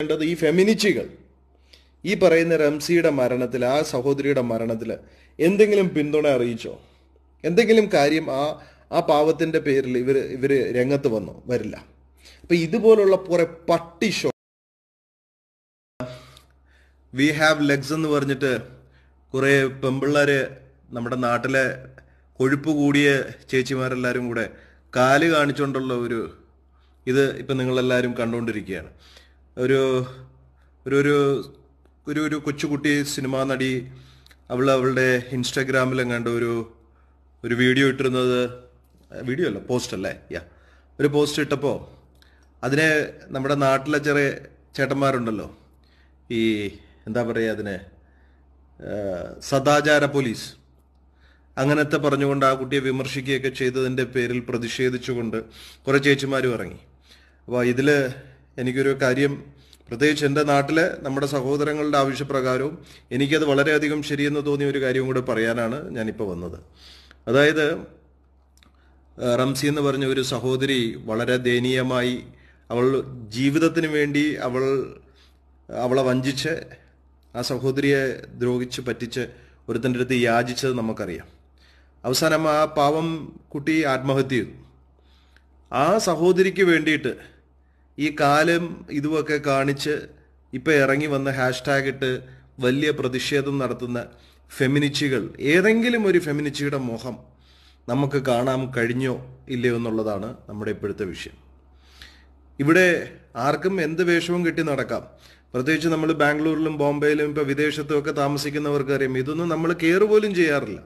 വേണ്ടത് ഈ ഫെമിനിച്ചികൾ ഈ പറയുന്ന റംസിയുടെ മരണത്തിൽ ആ സഹോദരിയുടെ മരണത്തിൽ എന്തെങ്കിലും പിന്തുണ അറിയിച്ചോ എന്തെങ്കിലും കാര്യം ആ ആ പാവത്തിൻ്റെ പേരിൽ ഇവർ ഇവർ രംഗത്ത് വന്നു വരില്ല അപ്പം ഇതുപോലുള്ള കുറെ പട്ടി ഷോ വി ഹാവ് ലെഗ്സ് എന്ന് പറഞ്ഞിട്ട് കുറേ പെമ്പിള്ളേർ നമ്മുടെ നാട്ടിലെ കൊഴുപ്പ് കൂടിയ ചേച്ചിമാരെല്ലാവരും കൂടെ കാല് കാണിച്ചുകൊണ്ടുള്ള ഒരു ഇത് ഇപ്പം നിങ്ങളെല്ലാവരും കണ്ടുകൊണ്ടിരിക്കുകയാണ് ഒരു ഒരു ഒരു ഒരു ഒരു കൊച്ചുകുട്ടി സിനിമാ നടി അവൾ അവളുടെ ഇൻസ്റ്റാഗ്രാമിലെങ്ങാണ്ട് ഒരു ഒരു വീഡിയോ ഇട്ടിരുന്നത് വീഡിയോ അല്ല പോസ്റ്റ് അല്ലേ യാ ഒരു പോസ്റ്റ് ഇട്ടപ്പോൾ അതിനെ നമ്മുടെ നാട്ടിലെ ചെറിയ ചേട്ടന്മാരുണ്ടല്ലോ ഈ എന്താ പറയുക അതിനെ സദാചാര പോലീസ് അങ്ങനത്തെ പറഞ്ഞുകൊണ്ട് ആ കുട്ടിയെ വിമർശിക്കുകയൊക്കെ ചെയ്തതിൻ്റെ പേരിൽ പ്രതിഷേധിച്ചുകൊണ്ട് കുറേ ചേച്ചിമാരും ഇറങ്ങി അപ്പോൾ ഇതിൽ എനിക്കൊരു കാര്യം പ്രത്യേകിച്ച് എൻ്റെ നാട്ടിലെ നമ്മുടെ സഹോദരങ്ങളുടെ ആവശ്യപ്രകാരവും എനിക്കത് വളരെയധികം ശരിയെന്ന് തോന്നിയ ഒരു കാര്യം കൂടെ പറയാനാണ് ഞാനിപ്പോൾ വന്നത് അതായത് റംസി എന്ന് പറഞ്ഞ ഒരു സഹോദരി വളരെ ദയനീയമായി അവൾ ജീവിതത്തിന് വേണ്ടി അവൾ അവളെ വഞ്ചിച്ച് ആ സഹോദരിയെ ദ്രോഹിച്ച് പറ്റിച്ച് ഒരുത്തൻ്റെ അടുത്ത് യാചിച്ചത് നമുക്കറിയാം അവസാനം ആ പാവം കുട്ടി ആത്മഹത്യ ചെയ്തു ആ സഹോദരിക്ക് വേണ്ടിയിട്ട് ഈ കാലം ഇതുമൊക്കെ കാണിച്ച് ഇപ്പം ഇറങ്ങി വന്ന ഹാഷ്ടാഗ് ഇട്ട് വലിയ പ്രതിഷേധം നടത്തുന്ന ഫെമിനിച്ചികൾ ഏതെങ്കിലും ഒരു ഫെമിനിച്ചിയുടെ മുഖം നമുക്ക് കാണാൻ കഴിഞ്ഞോ ഇല്ലയോ എന്നുള്ളതാണ് നമ്മുടെ ഇപ്പോഴത്തെ വിഷയം ഇവിടെ ആർക്കും എന്ത് വേഷവും കെട്ടി നടക്കാം പ്രത്യേകിച്ച് നമ്മൾ ബാംഗ്ലൂരിലും ബോംബെയിലും ഇപ്പോൾ വിദേശത്തും ഒക്കെ താമസിക്കുന്നവർക്ക് അറിയാം ഇതൊന്നും നമ്മൾ കെയർ പോലും ചെയ്യാറില്ല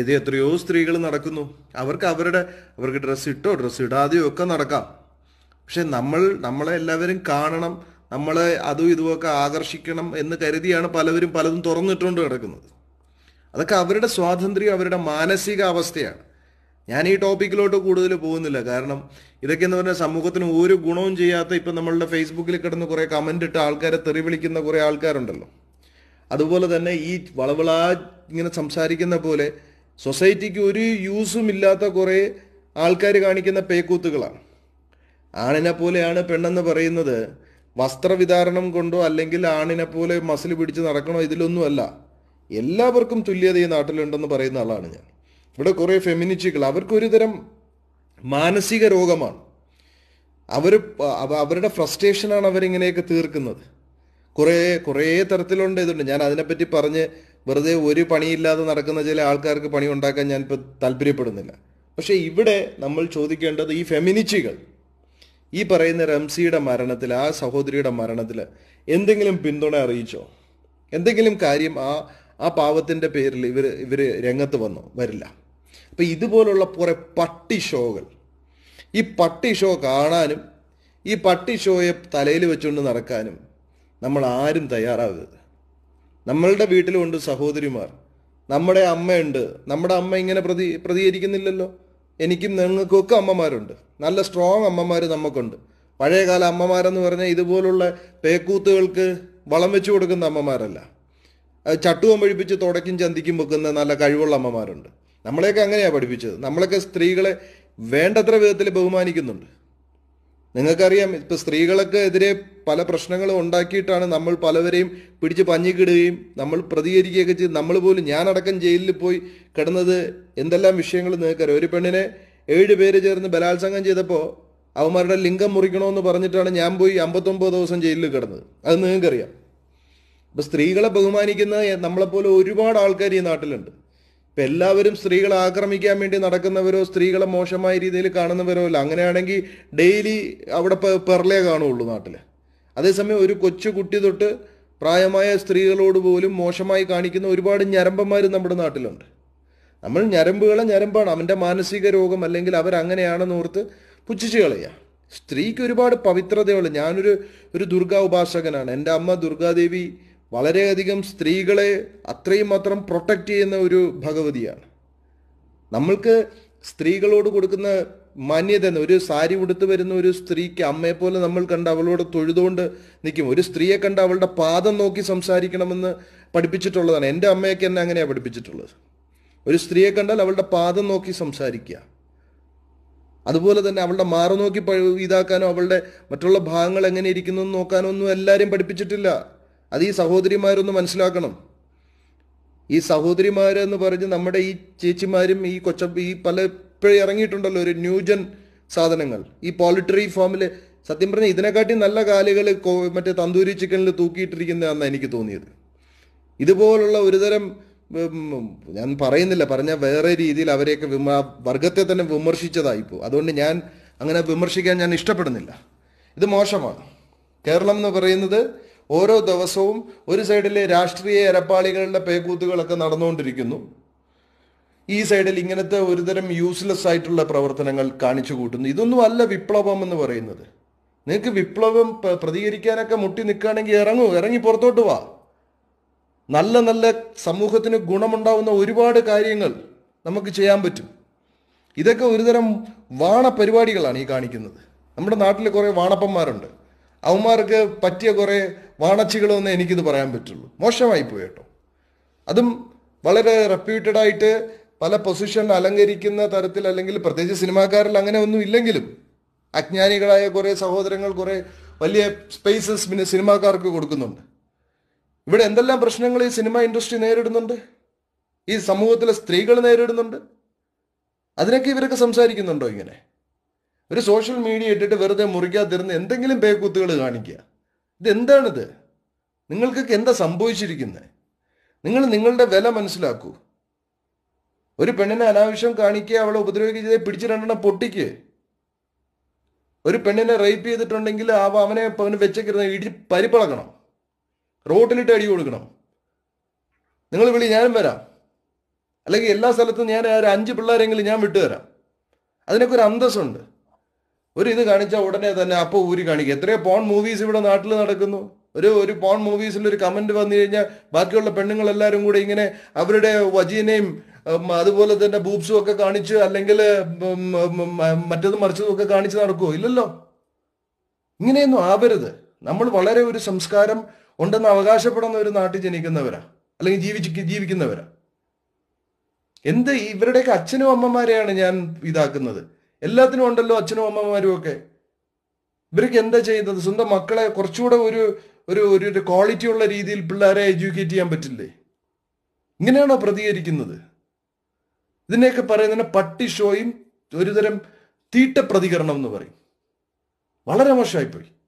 ഏത് എത്രയോ സ്ത്രീകൾ നടക്കുന്നു അവർക്ക് അവരുടെ അവർക്ക് ഡ്രസ്സ് ഇട്ടോ ഡ്രസ്സ് ഇടാതെയോ ഒക്കെ നടക്കാം പക്ഷെ നമ്മൾ നമ്മളെ എല്ലാവരും കാണണം നമ്മളെ അതും ഇതുമൊക്കെ ആകർഷിക്കണം എന്ന് കരുതിയാണ് പലവരും പലതും തുറന്നിട്ടുകൊണ്ട് കിടക്കുന്നത് അതൊക്കെ അവരുടെ സ്വാതന്ത്ര്യം അവരുടെ മാനസിക അവസ്ഥയാണ് ഞാൻ ഈ ടോപ്പിക്കിലോട്ട് കൂടുതൽ പോകുന്നില്ല കാരണം ഇതൊക്കെ എന്ന് പറഞ്ഞാൽ സമൂഹത്തിന് ഒരു ഗുണവും ചെയ്യാത്ത ഇപ്പം നമ്മളുടെ ഫേസ്ബുക്കിൽ കിടന്ന് കുറേ കമൻ്റ് ഇട്ട് ആൾക്കാരെ തെറി വിളിക്കുന്ന കുറേ ആൾക്കാരുണ്ടല്ലോ അതുപോലെ തന്നെ ഈ വളവളാ ഇങ്ങനെ സംസാരിക്കുന്ന പോലെ സൊസൈറ്റിക്ക് ഒരു യൂസും ഇല്ലാത്ത കുറേ ആൾക്കാർ കാണിക്കുന്ന പേക്കൂത്തുകളാണ് ആണിനെ പോലെയാണ് പെണ്ണെന്ന് പറയുന്നത് വസ്ത്രവിതാരണം കൊണ്ടോ അല്ലെങ്കിൽ ആണിനെ പോലെ മസിൽ പിടിച്ച് നടക്കണോ ഇതിലൊന്നുമല്ല എല്ലാവർക്കും തുല്യത ഈ നാട്ടിലുണ്ടെന്ന് പറയുന്ന ആളാണ് ഞാൻ ഇവിടെ കുറേ ഫെമിനിറ്റികൾ അവർക്കൊരു തരം മാനസിക രോഗമാണ് അവർ അവരുടെ ഫ്രസ്ട്രേഷനാണ് അവരിങ്ങനെയൊക്കെ തീർക്കുന്നത് കുറേ കുറേ തരത്തിലുണ്ട് ഇതുണ്ട് ഞാൻ അതിനെപ്പറ്റി പറഞ്ഞ് വെറുതെ ഒരു പണിയില്ലാതെ നടക്കുന്ന ചില ആൾക്കാർക്ക് പണി ഉണ്ടാക്കാൻ ഞാൻ ഇപ്പോൾ താല്പര്യപ്പെടുന്നില്ല പക്ഷേ ഇവിടെ നമ്മൾ ചോദിക്കേണ്ടത് ഈ ഫെമിനിസ്റ്റുകൾ ഈ പറയുന്ന റംസിയുടെ മരണത്തിൽ ആ സഹോദരിയുടെ മരണത്തിൽ എന്തെങ്കിലും പിന്തുണ അറിയിച്ചോ എന്തെങ്കിലും കാര്യം ആ ആ പാവത്തിൻ്റെ പേരിൽ ഇവർ ഇവർ രംഗത്ത് വന്നു വരില്ല അപ്പം ഇതുപോലുള്ള കുറേ പട്ടി ഷോകൾ ഈ പട്ടി ഷോ കാണാനും ഈ പട്ടി ഷോയെ തലയിൽ വെച്ചുകൊണ്ട് നടക്കാനും നമ്മൾ ആരും തയ്യാറാകരുത് നമ്മളുടെ വീട്ടിലുണ്ട് സഹോദരിമാർ നമ്മുടെ അമ്മയുണ്ട് നമ്മുടെ അമ്മ ഇങ്ങനെ പ്രതി പ്രതികരിക്കുന്നില്ലല്ലോ എനിക്കും നിങ്ങൾക്കൊക്കെ അമ്മമാരുണ്ട് നല്ല സ്ട്രോങ് അമ്മമാർ നമുക്കുണ്ട് പഴയകാല അമ്മമാരെന്ന് പറഞ്ഞാൽ ഇതുപോലുള്ള പേക്കൂത്തുകൾക്ക് വളം വെച്ചു കൊടുക്കുന്ന അമ്മമാരല്ല അത് ചട്ടുവം പഴിപ്പിച്ച് തുടയ്ക്കും ചന്തിക്കും വെക്കുന്ന നല്ല കഴിവുള്ള അമ്മമാരുണ്ട് നമ്മളെയൊക്കെ അങ്ങനെയാണ് പഠിപ്പിച്ചത് നമ്മളൊക്കെ സ്ത്രീകളെ വേണ്ടത്ര വിധത്തിൽ ബഹുമാനിക്കുന്നുണ്ട് നിങ്ങൾക്കറിയാം ഇപ്പൊ സ്ത്രീകൾക്ക് എതിരെ പല പ്രശ്നങ്ങളും ഉണ്ടാക്കിയിട്ടാണ് നമ്മൾ പലവരെയും പിടിച്ച് പഞ്ഞിക്കിടുകയും നമ്മൾ പ്രതികരിക്കുകയൊക്കെ ചെയ്ത് നമ്മൾ പോലും ഞാനടക്കം ജയിലിൽ പോയി കിടന്നത് എന്തെല്ലാം വിഷയങ്ങൾ നിങ്ങൾക്കറിയാം ഒരു പെണ്ണിനെ ഏഴ് പേര് ചേർന്ന് ബലാത്സംഗം ചെയ്തപ്പോൾ അവന്മാരുടെ ലിംഗം മുറിക്കണമെന്ന് പറഞ്ഞിട്ടാണ് ഞാൻ പോയി അമ്പത്തൊമ്പത് ദിവസം ജയിലിൽ കിടന്നത് അത് നിങ്ങൾക്കറിയാം ഇപ്പം സ്ത്രീകളെ ബഹുമാനിക്കുന്ന നമ്മളെപ്പോലെ ഒരുപാട് ആൾക്കാർ ഈ നാട്ടിലുണ്ട് ഇപ്പം എല്ലാവരും സ്ത്രീകളെ ആക്രമിക്കാൻ വേണ്ടി നടക്കുന്നവരോ സ്ത്രീകളെ മോശമായ രീതിയിൽ കാണുന്നവരോ അല്ല അങ്ങനെയാണെങ്കിൽ ഡെയിലി അവിടെ പെർലേ കാണുള്ളൂ നാട്ടിൽ അതേസമയം ഒരു കൊച്ചു കുട്ടി തൊട്ട് പ്രായമായ സ്ത്രീകളോട് പോലും മോശമായി കാണിക്കുന്ന ഒരുപാട് ഞരമ്പന്മാർ നമ്മുടെ നാട്ടിലുണ്ട് നമ്മൾ ഞരമ്പുകളെ ഞരമ്പാണ് അവൻ്റെ മാനസിക രോഗം അല്ലെങ്കിൽ അവരങ്ങനെയാണെന്ന് ഓർത്ത് പുച്ഛിച്ച് കളയുക സ്ത്രീക്ക് ഒരുപാട് പവിത്രതയുള്ളു ഞാനൊരു ഒരു ദുർഗാ ഉപാസകനാണ് എൻ്റെ അമ്മ ദുർഗാദേവി വളരെയധികം സ്ത്രീകളെ അത്രയും മാത്രം പ്രൊട്ടക്റ്റ് ചെയ്യുന്ന ഒരു ഭഗവതിയാണ് നമ്മൾക്ക് സ്ത്രീകളോട് കൊടുക്കുന്ന മാന്യത ഒരു സാരി ഉടുത്തു വരുന്ന ഒരു സ്ത്രീക്ക് അമ്മയെ പോലെ നമ്മൾ കണ്ട് അവളോട് തൊഴുതുകൊണ്ട് നിൽക്കും ഒരു സ്ത്രീയെ കണ്ട് അവളുടെ പാദം നോക്കി സംസാരിക്കണമെന്ന് പഠിപ്പിച്ചിട്ടുള്ളതാണ് എൻ്റെ അമ്മയൊക്കെ എന്നെ അങ്ങനെയാണ് പഠിപ്പിച്ചിട്ടുള്ളത് ഒരു സ്ത്രീയെ കണ്ടാൽ അവളുടെ പാദം നോക്കി സംസാരിക്കുക അതുപോലെ തന്നെ അവളുടെ മാറു നോക്കി ഇതാക്കാനോ അവളുടെ മറ്റുള്ള ഭാഗങ്ങൾ എങ്ങനെ ഇരിക്കുന്നു നോക്കാനോ ഒന്നും എല്ലാവരെയും പഠിപ്പിച്ചിട്ടില്ല അത് ഈ സഹോദരിമാരൊന്ന് മനസ്സിലാക്കണം ഈ സഹോദരിമാരെന്ന് പറഞ്ഞ് നമ്മുടെ ഈ ചേച്ചിമാരും ഈ കൊച്ച ഈ പല ഇപ്പോഴും ഇറങ്ങിയിട്ടുണ്ടല്ലോ ഒരു ന്യൂജൻ സാധനങ്ങൾ ഈ പോളിട്രി ഫോമിൽ സത്യം പറഞ്ഞാൽ ഇതിനെക്കാട്ടി നല്ല കാലുകൾ മറ്റേ തന്തൂരി ചിക്കനിൽ തൂക്കിയിട്ടിരിക്കുന്നതാണെന്ന് എനിക്ക് തോന്നിയത് ഇതുപോലുള്ള ഒരുതരം ഞാൻ പറയുന്നില്ല പറഞ്ഞ വേറെ രീതിയിൽ അവരെയൊക്കെ വിമ വർഗത്തെ തന്നെ വിമർശിച്ചതായിപ്പോൾ അതുകൊണ്ട് ഞാൻ അങ്ങനെ വിമർശിക്കാൻ ഞാൻ ഇഷ്ടപ്പെടുന്നില്ല ഇത് മോശമാണ് കേരളം എന്ന് പറയുന്നത് ഓരോ ദിവസവും ഒരു സൈഡിലെ രാഷ്ട്രീയ എരപ്പാളികളുടെ പേക്കൂത്തുകളൊക്കെ നടന്നുകൊണ്ടിരിക്കുന്നു ഈ സൈഡിൽ ഇങ്ങനത്തെ ഒരുതരം യൂസ്ലെസ് ആയിട്ടുള്ള പ്രവർത്തനങ്ങൾ കാണിച്ചു കൂട്ടുന്നു ഇതൊന്നും അല്ല വിപ്ലവം എന്ന് പറയുന്നത് നിങ്ങൾക്ക് വിപ്ലവം പ്രതികരിക്കാനൊക്കെ മുട്ടി നിൽക്കുകയാണെങ്കിൽ ഇറങ്ങൂ ഇറങ്ങി പുറത്തോട്ട് വാ നല്ല നല്ല സമൂഹത്തിന് ഗുണമുണ്ടാവുന്ന ഒരുപാട് കാര്യങ്ങൾ നമുക്ക് ചെയ്യാൻ പറ്റും ഇതൊക്കെ ഒരുതരം വാണ പരിപാടികളാണ് ഈ കാണിക്കുന്നത് നമ്മുടെ നാട്ടിൽ കുറേ വാണപ്പന്മാരുണ്ട് അവന്മാർക്ക് പറ്റിയ കുറേ വാണച്ചികളെന്ന് എനിക്കിത് പറയാൻ പറ്റുള്ളൂ മോശമായി പോയി കേട്ടോ അതും വളരെ റെപ്യൂട്ടഡ് ആയിട്ട് പല പൊസിഷൻ അലങ്കരിക്കുന്ന തരത്തിൽ അല്ലെങ്കിൽ പ്രത്യേകിച്ച് സിനിമാക്കാരിൽ അങ്ങനെ ഒന്നും ഇല്ലെങ്കിലും അജ്ഞാനികളായ കുറേ സഹോദരങ്ങൾ കുറേ വലിയ സ്പേസസ് പിന്നെ സിനിമാക്കാർക്ക് കൊടുക്കുന്നുണ്ട് ഇവിടെ എന്തെല്ലാം പ്രശ്നങ്ങൾ ഈ സിനിമ ഇൻഡസ്ട്രി നേരിടുന്നുണ്ട് ഈ സമൂഹത്തിലെ സ്ത്രീകൾ നേരിടുന്നുണ്ട് അതിനൊക്കെ ഇവരൊക്കെ സംസാരിക്കുന്നുണ്ടോ ഇങ്ങനെ ഒരു സോഷ്യൽ മീഡിയ ഇട്ടിട്ട് വെറുതെ മുറിക്കാതിരുന്ന് എന്തെങ്കിലും പേക്കൂത്തുകൾ കാണിക്കുക ഇതെന്താണിത് നിങ്ങൾക്കൊക്കെ എന്താ സംഭവിച്ചിരിക്കുന്നത് നിങ്ങൾ നിങ്ങളുടെ വില മനസ്സിലാക്കൂ ഒരു പെണ്ണിനെ അനാവശ്യം കാണിക്കുക അവളെ ഉപദ്രവിക്കുക പിടിച്ച് രണ്ടെണ്ണം പൊട്ടിക്ക് ഒരു പെണ്ണിനെ റേപ്പ് ചെയ്തിട്ടുണ്ടെങ്കിൽ അവ അവനെ അവന് വെച്ചേക്കരുത് ഇടി പരിപ്പളക്കണം റോട്ടിലിട്ട് അടി കൊടുക്കണം നിങ്ങൾ വിളി ഞാനും വരാം അല്ലെങ്കിൽ എല്ലാ സ്ഥലത്തും ഞാൻ ഒരു അഞ്ച് പിള്ളേരെങ്കിലും ഞാൻ വിട്ടുതരാം അതിനൊക്കെ ഒരു അന്തസ്സുണ്ട് ഒരു ഇത് കാണിച്ച ഉടനെ തന്നെ അപ്പോൾ ഊരി കാണിക്കുക എത്രയോ പോൺ മൂവീസ് ഇവിടെ നാട്ടിൽ നടക്കുന്നു ഒരു ഒരു പോൺ മൂവീസിൽ ഒരു കമന്റ് വന്നു കഴിഞ്ഞാൽ ബാക്കിയുള്ള എല്ലാവരും കൂടെ ഇങ്ങനെ അവരുടെ വജീനയും അതുപോലെ തന്നെ ബൂബ്സും ഒക്കെ കാണിച്ച് അല്ലെങ്കിൽ മറ്റത് മറിച്ചതും ഒക്കെ കാണിച്ച് നടക്കുമോ ഇല്ലല്ലോ ഇങ്ങനെയൊന്നും ആവരുത് നമ്മൾ വളരെ ഒരു സംസ്കാരം ഉണ്ടെന്ന് അവകാശപ്പെടുന്ന ഒരു നാട്ടിൽ ജനിക്കുന്നവരാ അല്ലെങ്കിൽ ജീവിച്ച് ജീവിക്കുന്നവരാ എന്ത് ഇവരുടെയൊക്കെ അച്ഛനും അമ്മമാരെയാണ് ഞാൻ ഇതാക്കുന്നത് എല്ലാത്തിനും ഉണ്ടല്ലോ അച്ഛനും അമ്മമാരും ഒക്കെ ഇവർക്ക് എന്താ ചെയ്യുന്നത് സ്വന്തം മക്കളെ കുറച്ചുകൂടെ ഒരു ഒരു ഒരു ക്വാളിറ്റി ഉള്ള രീതിയിൽ പിള്ളേരെ എഡ്യൂക്കേറ്റ് ചെയ്യാൻ പറ്റില്ലേ ഇങ്ങനെയാണോ പ്രതികരിക്കുന്നത് ഇതിനെയൊക്കെ പറയുന്നതിന് പട്ടി ഷോയും ഒരുതരം തീട്ട പ്രതികരണം എന്ന് പറയും വളരെ മോശമായിപ്പോയി